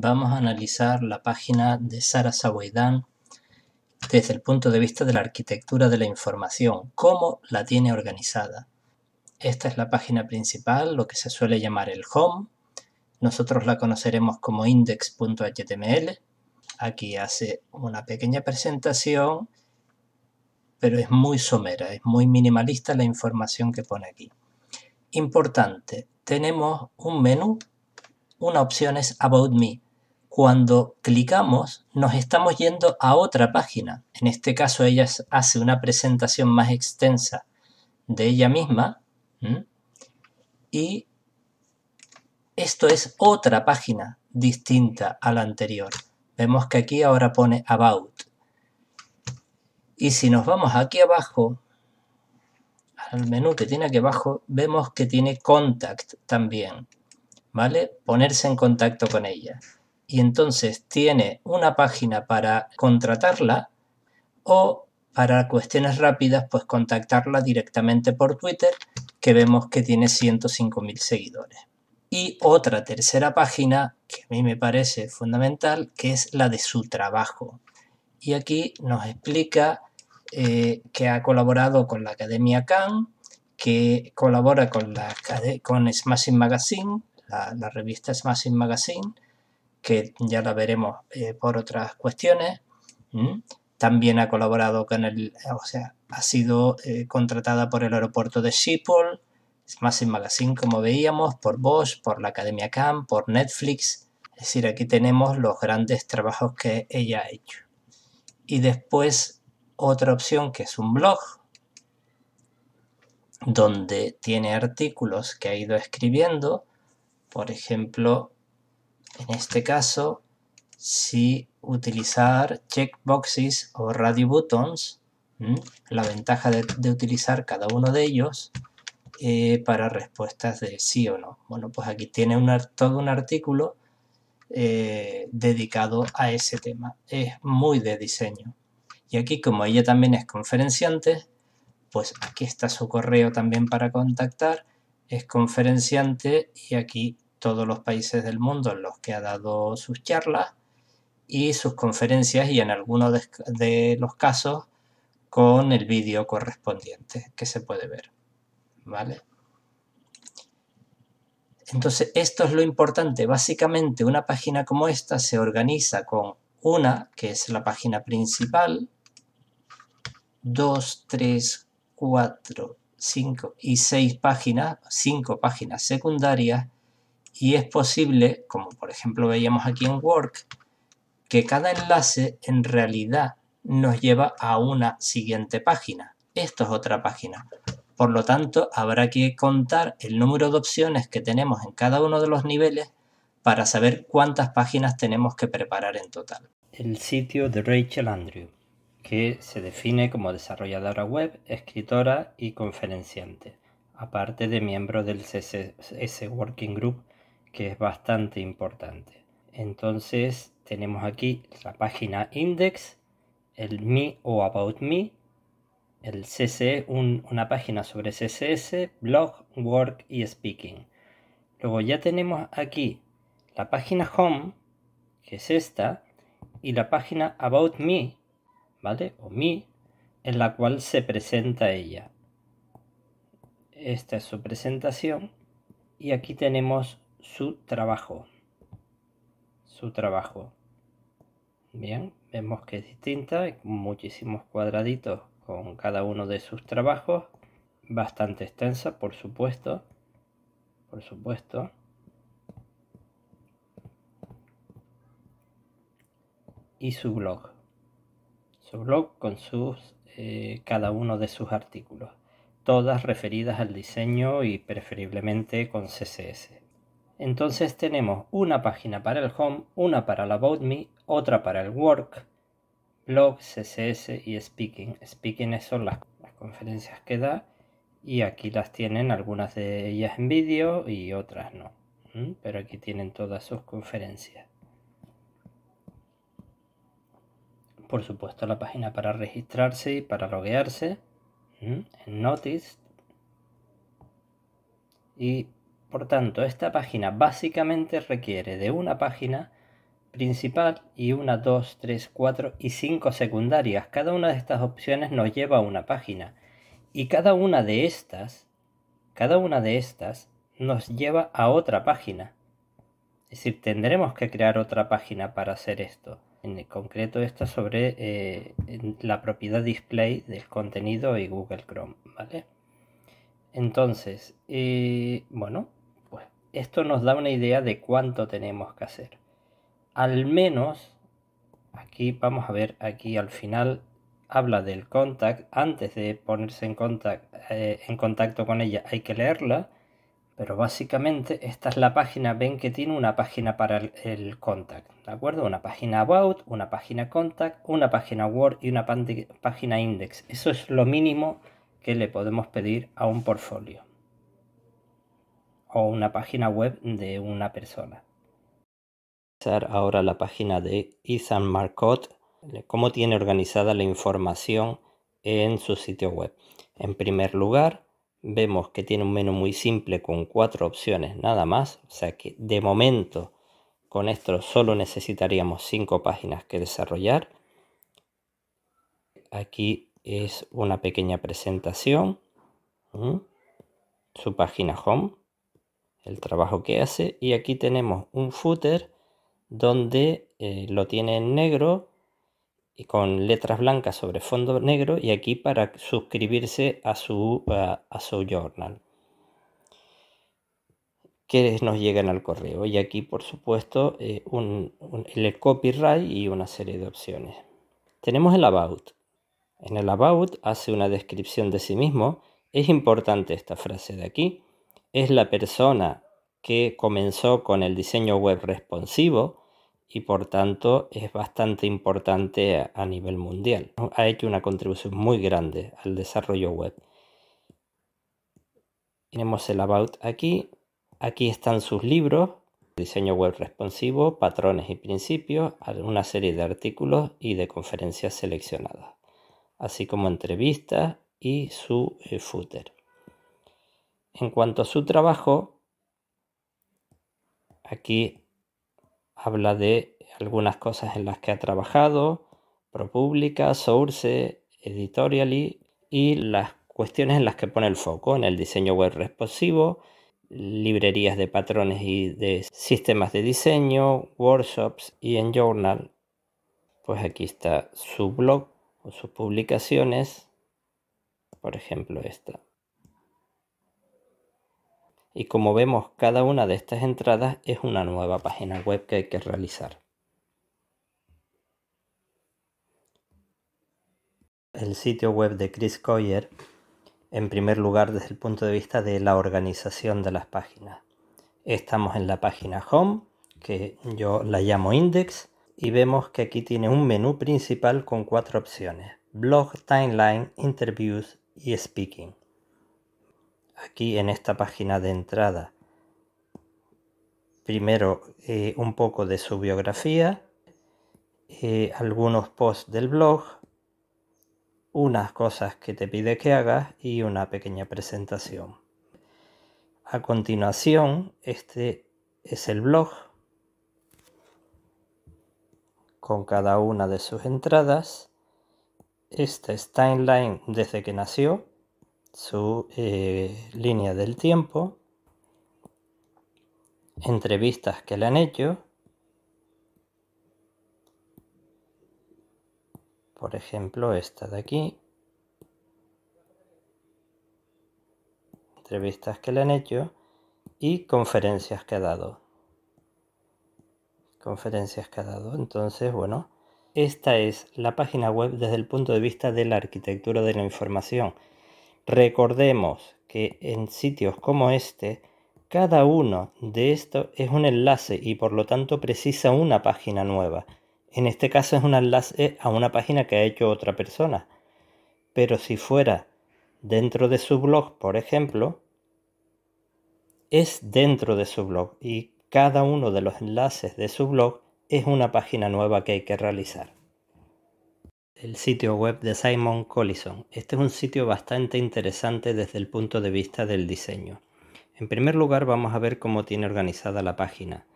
vamos a analizar la página de Sara Saboidán desde el punto de vista de la arquitectura de la información, cómo la tiene organizada. Esta es la página principal, lo que se suele llamar el home. Nosotros la conoceremos como index.html. Aquí hace una pequeña presentación, pero es muy somera, es muy minimalista la información que pone aquí. Importante, tenemos un menú una opción es About Me. Cuando clicamos, nos estamos yendo a otra página. En este caso, ella hace una presentación más extensa de ella misma. Y esto es otra página distinta a la anterior. Vemos que aquí ahora pone About. Y si nos vamos aquí abajo, al menú que tiene aquí abajo, vemos que tiene Contact también. ¿Vale? Ponerse en contacto con ella y entonces tiene una página para contratarla o para cuestiones rápidas, pues contactarla directamente por Twitter, que vemos que tiene 105.000 seguidores. Y otra tercera página, que a mí me parece fundamental, que es la de su trabajo. Y aquí nos explica eh, que ha colaborado con la Academia Khan, que colabora con, con Smashing Magazine, la, la revista Smashing Magazine, que ya la veremos eh, por otras cuestiones. También ha colaborado con el, o sea, ha sido eh, contratada por el aeropuerto de Schiphol, Massive Magazine, como veíamos, por Bosch, por la Academia Camp, por Netflix. Es decir, aquí tenemos los grandes trabajos que ella ha hecho. Y después otra opción que es un blog, donde tiene artículos que ha ido escribiendo, por ejemplo, en este caso, si utilizar checkboxes o radio buttons, la ventaja de, utilizar cada uno de ellos eh, para respuestas de sí o no. Bueno, pues aquí tiene todo un artículo eh, dedicado a ese tema. Es muy de diseño. Y aquí, como ella también es conferenciante, pues aquí está su correo también para contactar. Es conferenciante y aquí todos los países del mundo en los que ha dado sus charlas y sus conferencias y en algunos de, los casos con el vídeo correspondiente que se puede ver. ¿Vale? Entonces, esto es lo importante. Básicamente, una página como esta se organiza con una, que es la página principal, dos, tres, cuatro, cinco y seis páginas, cinco páginas secundarias, y es posible, como por ejemplo veíamos aquí en Work, que cada enlace en realidad nos lleva a una siguiente página. Esto es otra página. Por lo tanto, habrá que contar el número de opciones que tenemos en cada uno de los niveles para saber cuántas páginas tenemos que preparar en total. El sitio de Rachel Andrew, que se define como desarrolladora web, escritora y conferenciante, aparte de miembro del CSS Working Group que es bastante importante. Entonces tenemos aquí la página index, el me o about me, el CSS, una página sobre CSS, blog, work y speaking. Luego ya tenemos aquí la página home, que es esta, y la página about me, ¿vale? O me, en la cual se presenta ella. Esta es su presentación y aquí tenemos su trabajo. Su trabajo. Bien, vemos que es distinta, muchísimos cuadraditos con cada uno de sus trabajos, bastante extensa, por supuesto, por supuesto. Y su blog, su blog con sus, eh, cada uno de sus artículos, todas referidas al diseño y preferiblemente con CSS. Entonces tenemos una página para el home, una para el about me, otra para el work, blog, CSS y speaking. Speaking son las, conferencias que da y aquí las tienen algunas de ellas en vídeo y otras no. Pero aquí tienen todas sus conferencias. Por supuesto la página para registrarse y para loguearse en Notice y por tanto, esta página básicamente requiere de una página principal y una, dos, tres, cuatro y cinco secundarias. Cada una de estas opciones nos lleva a una página y cada una de estas, cada una de estas nos lleva a otra página. Es decir, tendremos que crear otra página para hacer esto. En concreto, esta sobre eh, la propiedad display del contenido y Google Chrome, ¿vale? Entonces, eh, bueno, esto nos da una idea de cuánto tenemos que hacer. Al menos, aquí vamos a ver, aquí al final habla del contact, antes de ponerse en, eh, en contacto con ella hay que leerla, pero básicamente esta es la página, ven que tiene una página para el, contact, ¿de acuerdo? Una página about, una página contact, una página word y una página index. Eso es lo mínimo que le podemos pedir a un portfolio o una página web de una persona. Ahora la página de Ethan Marcotte, eh, cómo tiene organizada la información en su sitio web. En primer lugar, vemos que tiene un menú muy simple con cuatro opciones nada más, o sea que de momento con esto solo necesitaríamos cinco páginas que desarrollar. Aquí es una pequeña presentación, su página home, el trabajo que hace y aquí tenemos un footer donde eh, lo tiene en negro y con letras blancas sobre fondo negro y aquí para suscribirse a su, a, su journal que nos llegan al correo y aquí por supuesto eh, el copyright y una serie de opciones tenemos el about en el about hace una descripción de sí mismo es importante esta frase de aquí es la persona que comenzó con el diseño web responsivo y por tanto es bastante importante a nivel mundial. Ha hecho una contribución muy grande al desarrollo web. Tenemos el About aquí. Aquí están sus libros, diseño web responsivo, patrones y principios, una serie de artículos y de conferencias seleccionadas, así como entrevistas y su eh, footer. En cuanto a su trabajo, aquí habla de algunas cosas en las que ha trabajado, ProPublica, Source, Editorially y las cuestiones en las que pone el foco, en el diseño web responsivo, librerías de patrones y de sistemas de diseño, workshops y en journal. Pues aquí está su blog o sus publicaciones, por ejemplo esta y como vemos cada una de estas entradas es una nueva página web que hay que realizar. El sitio web de Chris Coyer, en primer lugar desde el punto de vista de la organización de las páginas. Estamos en la página home, que yo la llamo index, y vemos que aquí tiene un menú principal con cuatro opciones. Blog, timeline, interviews y speaking aquí en esta página de entrada primero eh, un poco de su biografía, eh, algunos posts del blog, unas cosas que te pide que hagas y una pequeña presentación. A continuación, este es el blog con cada una de sus entradas. Esta es timeline desde que nació, su eh, línea del tiempo, entrevistas que le han hecho, por ejemplo esta de aquí, entrevistas que le han hecho y conferencias que ha dado. Conferencias que ha dado. Entonces, bueno, esta es la página web desde el punto de vista de la arquitectura de la información. Recordemos que en sitios como este, cada uno de estos es un enlace y por lo tanto precisa una página nueva. En este caso es un enlace a una página que ha hecho otra persona. Pero si fuera dentro de su blog, por ejemplo, es dentro de su blog y cada uno de los enlaces de su blog es una página nueva que hay que realizar el sitio web de Simon Collison. Este es un sitio bastante interesante desde el punto de vista del diseño. En primer lugar vamos a ver cómo tiene organizada la página.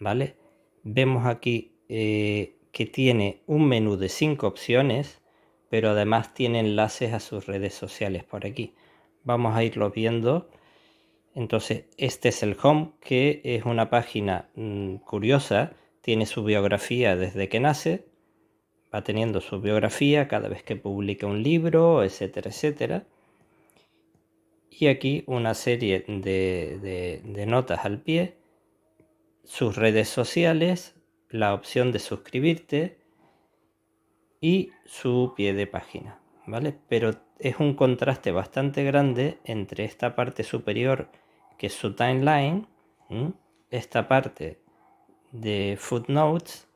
¿vale? Vemos aquí eh, que tiene un menú de cinco opciones, pero además tiene enlaces a sus redes sociales por aquí. Vamos a irlo viendo. Entonces, este es el home, que es una página mm, curiosa. Tiene su biografía desde que nace, va teniendo su biografía cada vez que publica un libro, etcétera, etcétera. Y aquí una serie de, notas al pie, sus redes sociales, la opción de suscribirte y su pie de página, ¿vale? Pero es un contraste bastante grande entre esta parte superior que es su timeline, esta parte de footnotes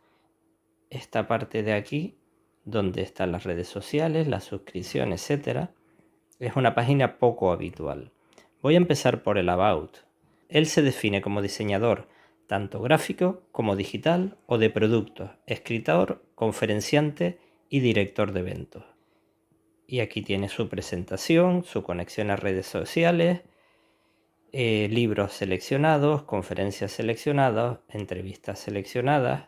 esta parte de aquí, donde están las redes sociales, la suscripción, etc. es una página poco habitual. Voy a empezar por el About. Él se define como diseñador tanto gráfico como digital o de productos, escritor, conferenciante y director de eventos. Y aquí tiene su presentación, su conexión a redes sociales, eh, libros seleccionados, conferencias seleccionadas, entrevistas seleccionadas,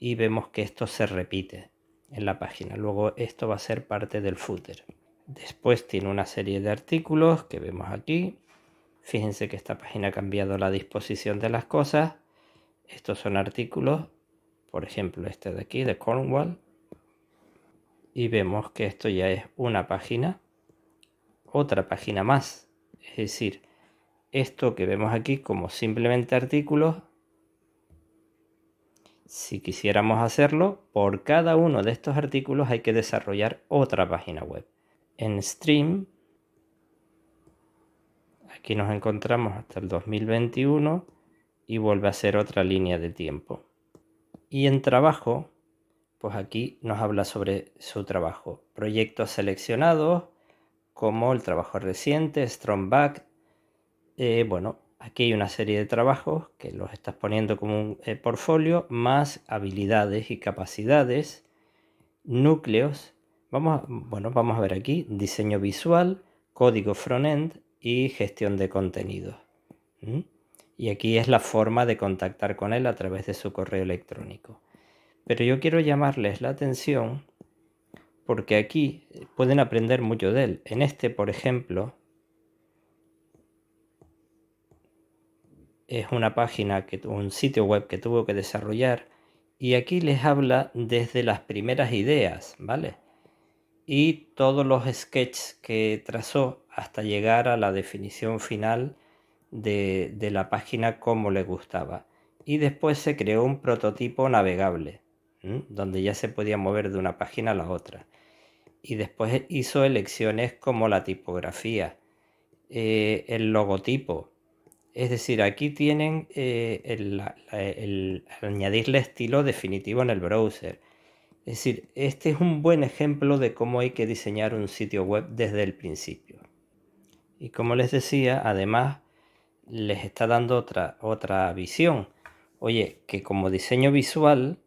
y vemos que esto se repite en la página. Luego esto va a ser parte del footer. Después tiene una serie de artículos que vemos aquí. Fíjense que esta página ha cambiado la disposición de las cosas. Estos son artículos, por ejemplo este de aquí, de Cornwall. Y vemos que esto ya es una página, otra página más. Es decir, esto que vemos aquí como simplemente artículos si quisiéramos hacerlo, por cada uno de estos artículos hay que desarrollar otra página web. En Stream, aquí nos encontramos hasta el 2021 y vuelve a ser otra línea de tiempo. Y en Trabajo, pues aquí nos habla sobre su trabajo. Proyectos seleccionados, como el trabajo reciente, Strong eh, bueno, Aquí hay una serie de trabajos que los estás poniendo como un eh, portfolio, más habilidades y capacidades, núcleos. Vamos a, bueno, vamos a ver aquí diseño visual, código front-end y gestión de contenidos. Y aquí es la forma de contactar con él a través de su correo electrónico. Pero yo quiero llamarles la atención porque aquí eh, pueden aprender mucho de él. En este, por ejemplo, es una página, que, un sitio web que tuvo que desarrollar y aquí les habla desde las primeras ideas, ¿vale? Y todos los sketches que trazó hasta llegar a la definición final de, la página como le gustaba. Y después se creó un prototipo navegable, donde ya se podía mover de una página a la otra. Y después hizo elecciones como la tipografía, eh, el logotipo, es decir, aquí tienen eh, el, añadirle estilo definitivo en el browser. Es decir, este es un buen ejemplo de cómo hay que diseñar un sitio web desde el principio. Y como les decía, además les está dando otra, otra visión. Oye, que como diseño visual,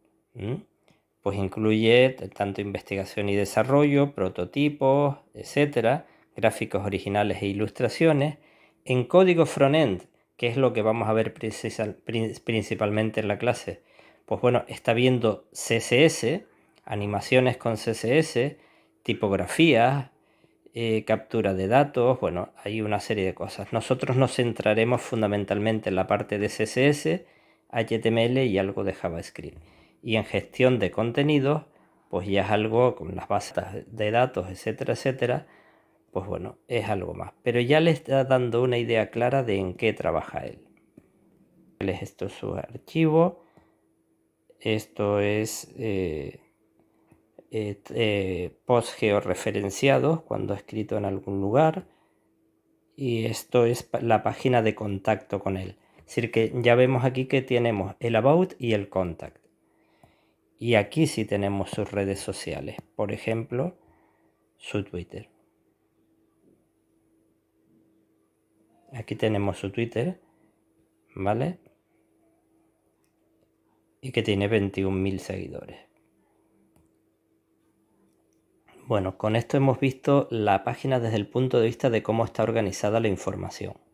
pues incluye tanto investigación y desarrollo, prototipos, etcétera, gráficos originales e ilustraciones, en código frontend, ¿Qué es lo que vamos a ver principalmente en la clase? Pues bueno, está viendo CSS, animaciones con CSS, tipografías, eh, captura de datos, bueno, hay una serie de cosas. Nosotros nos centraremos fundamentalmente en la parte de CSS, HTML y algo de JavaScript. Y en gestión de contenidos, pues ya es algo con las bases de datos, etcétera, etcétera, pues bueno, es algo más. Pero ya le está dando una idea clara de en qué trabaja él. Esto es su archivo. Esto es eh, eh, eh, post georreferenciados cuando escrito en algún lugar. Y esto es la página de contacto con él. Es decir, que ya vemos aquí que tenemos el about y el contact. Y aquí sí tenemos sus redes sociales. Por ejemplo, su Twitter. Aquí tenemos su Twitter, ¿vale? Y que tiene 21.000 seguidores. Bueno, con esto hemos visto la página desde el punto de vista de cómo está organizada la información.